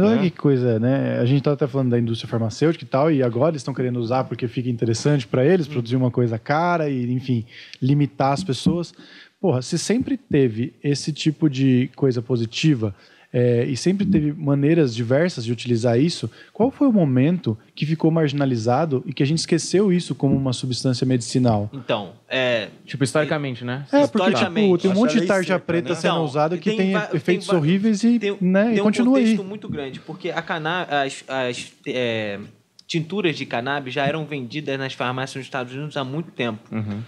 Mas olha é. que coisa, né? A gente tá até falando da indústria farmacêutica e tal, e agora eles estão querendo usar porque fica interessante para eles produzir uma coisa cara e, enfim, limitar as pessoas. Porra, se sempre teve esse tipo de coisa positiva, é, e sempre teve maneiras diversas de utilizar isso, qual foi o momento que ficou marginalizado e que a gente esqueceu isso como uma substância medicinal? Então, é. Tipo, historicamente, né? É, porque tipo, tem um monte de é tarja preta né? sendo então, usada que tem, tem efeitos tem, horríveis e, tem, né, tem e continua aí. Tem um contexto aí. muito grande, porque a cana as, as é, tinturas de cannabis já eram vendidas nas farmácias nos Estados Unidos há muito tempo. Uhum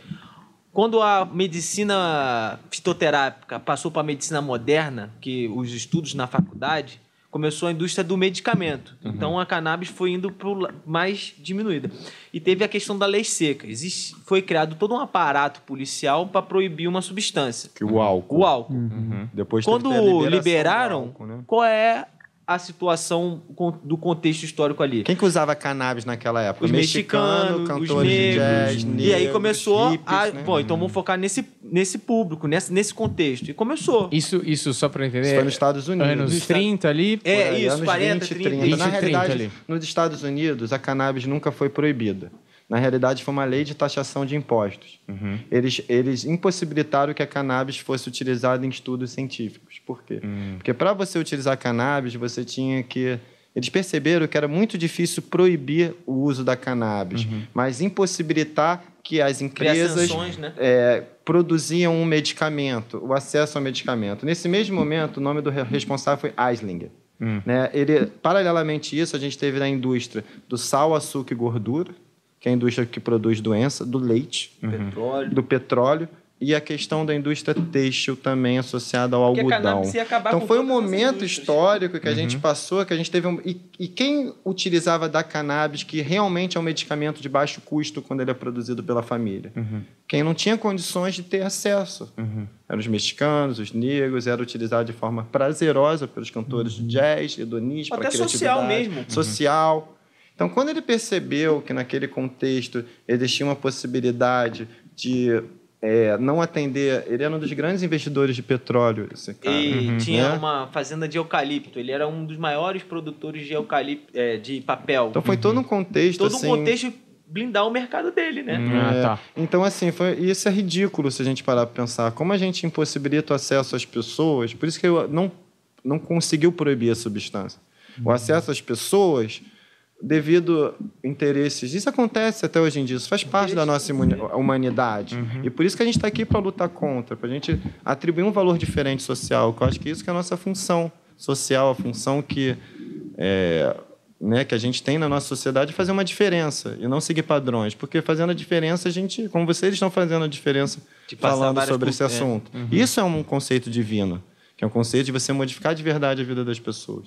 quando a medicina fitoterápica passou para a medicina moderna, que os estudos na faculdade, começou a indústria do medicamento. Uhum. Então a cannabis foi indo para mais diminuída. E teve a questão da lei seca. Existe, foi criado todo um aparato policial para proibir uma substância. Que o álcool. O álcool. Uhum. Depois quando liberaram, álcool, né? qual é a situação do contexto histórico ali. Quem que usava cannabis naquela época? Os mexicanos, mexicano, cantores os negros, de jazz, negros, E aí começou hippies, a... Né? Bom, então vamos focar nesse, nesse público, nesse, nesse contexto. E começou. Isso, isso só para entender... Isso foi nos Estados Unidos. Anos 30 ali? É, aí, isso, anos 40, 20, 30. 30. 20, Na realidade, 30 ali. nos Estados Unidos, a cannabis nunca foi proibida. Na realidade, foi uma lei de taxação de impostos. Uhum. Eles, eles impossibilitaram que a cannabis fosse utilizada em estudos científicos. Por quê? Uhum. Porque para você utilizar cannabis, você tinha que eles perceberam que era muito difícil proibir o uso da cannabis, uhum. mas impossibilitar que as empresas né? é, produziam um medicamento, o acesso ao medicamento. Nesse mesmo momento, o nome do responsável foi Eislinger. Uhum. Né? Ele, paralelamente a isso, a gente teve na indústria do sal, açúcar e gordura, que é a indústria que produz doença, do leite, uhum. petróleo. do petróleo e a questão da indústria têxtil também associada ao Porque algodão. então foi um momento histórico que a uhum. gente passou, que a gente teve um, e, e, quem utilizava da cannabis, que realmente é um medicamento de baixo custo quando ele é produzido pela família? Uhum. Quem não tinha condições de ter acesso. Uhum. Eram os mexicanos, os negros, era utilizado de forma prazerosa pelos cantores uhum. de jazz, hedonismo, Até social mesmo. Social uhum. Então, quando ele percebeu que naquele contexto existia uma possibilidade de é, não atender. Ele era um dos grandes investidores de petróleo, esse cara. E uhum. tinha né? uma fazenda de eucalipto. Ele era um dos maiores produtores de eucalipto, é, de papel. Então foi uhum. todo um uhum. contexto. Todo assim... um contexto blindar o mercado dele, né? Uhum. Ah, é. tá. Então, assim, foi, isso é ridículo se a gente parar para pensar. Como a gente impossibilita o acesso às pessoas, por isso que eu não, não conseguiu proibir a substância. Uhum. O acesso às pessoas devido interesses. Isso acontece até hoje em dia, isso faz parte da nossa uhum. humanidade. Uhum. E por isso que a gente está aqui para lutar contra, para a gente atribuir um valor diferente social, que eu acho que é isso que é a nossa função social, a função que, é, né, que a gente tem na nossa sociedade é fazer uma diferença e não seguir padrões. Porque fazendo a diferença, a gente, como vocês estão fazendo a diferença falando sobre esse é. assunto. Uhum. Isso é um conceito divino, que é um conceito de você modificar de verdade a vida das pessoas.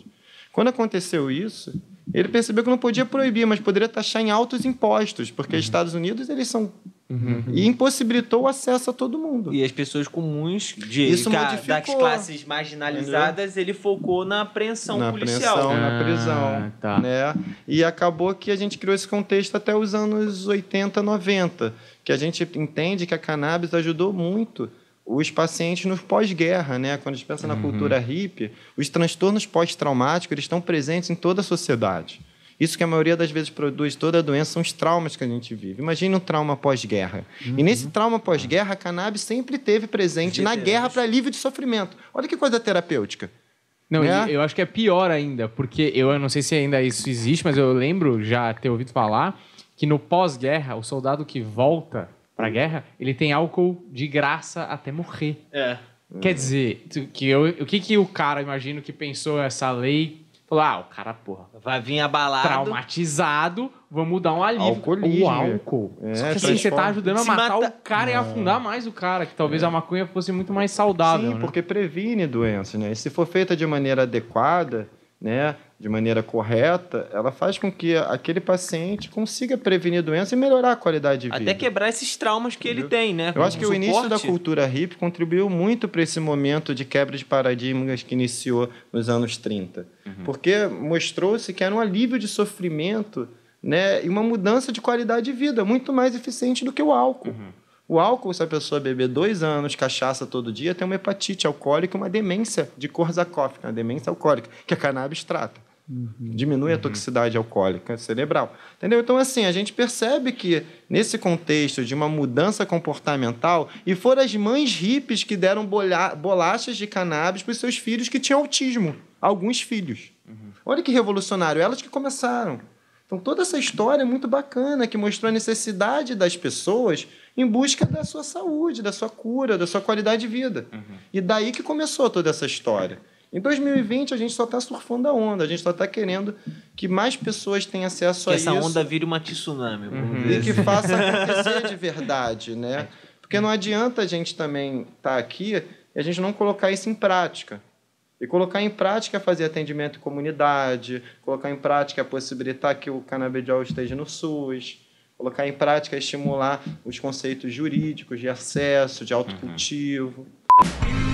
Quando aconteceu isso, ele percebeu que não podia proibir, mas poderia taxar em altos impostos, porque uhum. Estados Unidos eles são Uhum. E impossibilitou o acesso a todo mundo. E as pessoas comuns de Isso ca, das classes marginalizadas, uhum. ele focou na apreensão na policial. Apreensão, ah, na prisão. Tá. Né? E acabou que a gente criou esse contexto até os anos 80, 90, que a gente entende que a cannabis ajudou muito os pacientes no pós-guerra, né? Quando a gente pensa uhum. na cultura hippie, os transtornos pós-traumáticos eles estão presentes em toda a sociedade. Isso que a maioria das vezes produz toda a doença são os traumas que a gente vive. Imagina um trauma pós-guerra. Uhum. E nesse trauma ah. pós-guerra, a cannabis sempre teve presente na guerra para alívio de sofrimento. Olha que coisa terapêutica. Não, né? eu acho que é pior ainda, porque eu não sei se ainda isso existe, mas eu lembro já ter ouvido falar que no pós-guerra, o soldado que volta pra uhum. guerra, ele tem álcool de graça até morrer. É. Quer dizer, que eu, o que, que o cara, imagino, que pensou essa lei Falou, ah, o cara, porra. Vai vir abalado. Traumatizado, vamos dar um alívio. Alcoolismo. O álcool. É, Só que assim, você tá ajudando a matar mata... o cara e afundar é. mais o cara, que talvez é. a maconha fosse muito mais saudável. Sim, né? porque previne doenças, né? E se for feita de maneira adequada, né? de maneira correta, ela faz com que aquele paciente consiga prevenir doença e melhorar a qualidade de vida. Até quebrar esses traumas que Entendeu? ele tem, né? Eu acho que suporte. o início da cultura hip contribuiu muito para esse momento de quebra de paradigmas que iniciou nos anos 30. Uhum. Porque mostrou-se que era um alívio de sofrimento né, e uma mudança de qualidade de vida muito mais eficiente do que o álcool. Uhum. O álcool, se a pessoa beber dois anos cachaça todo dia, tem uma hepatite alcoólica e uma demência de cor é uma demência alcoólica, que a cannabis trata. Uhum. Diminui a uhum. toxicidade alcoólica cerebral. Entendeu? Então, assim, a gente percebe que nesse contexto de uma mudança comportamental, e foram as mães hippies que deram bolachas de cannabis para os seus filhos que tinham autismo. Alguns filhos. Uhum. Olha que revolucionário, elas que começaram. Então, toda essa história é muito bacana, que mostrou a necessidade das pessoas em busca da sua saúde, da sua cura, da sua qualidade de vida. Uhum. E daí que começou toda essa história. Em 2020, a gente só está surfando a onda, a gente só está querendo que mais pessoas tenham acesso que a isso. isso. essa onda vire uma tsunami. Uhum. E que assim. faça acontecer de verdade, né? É. Porque não adianta a gente também estar tá aqui e a gente não colocar isso em prática. E colocar em prática é fazer atendimento em comunidade, colocar em prática é possibilitar que o canabidiol esteja no SUS, colocar em prática estimular os conceitos jurídicos de acesso, de autocultivo. Uhum.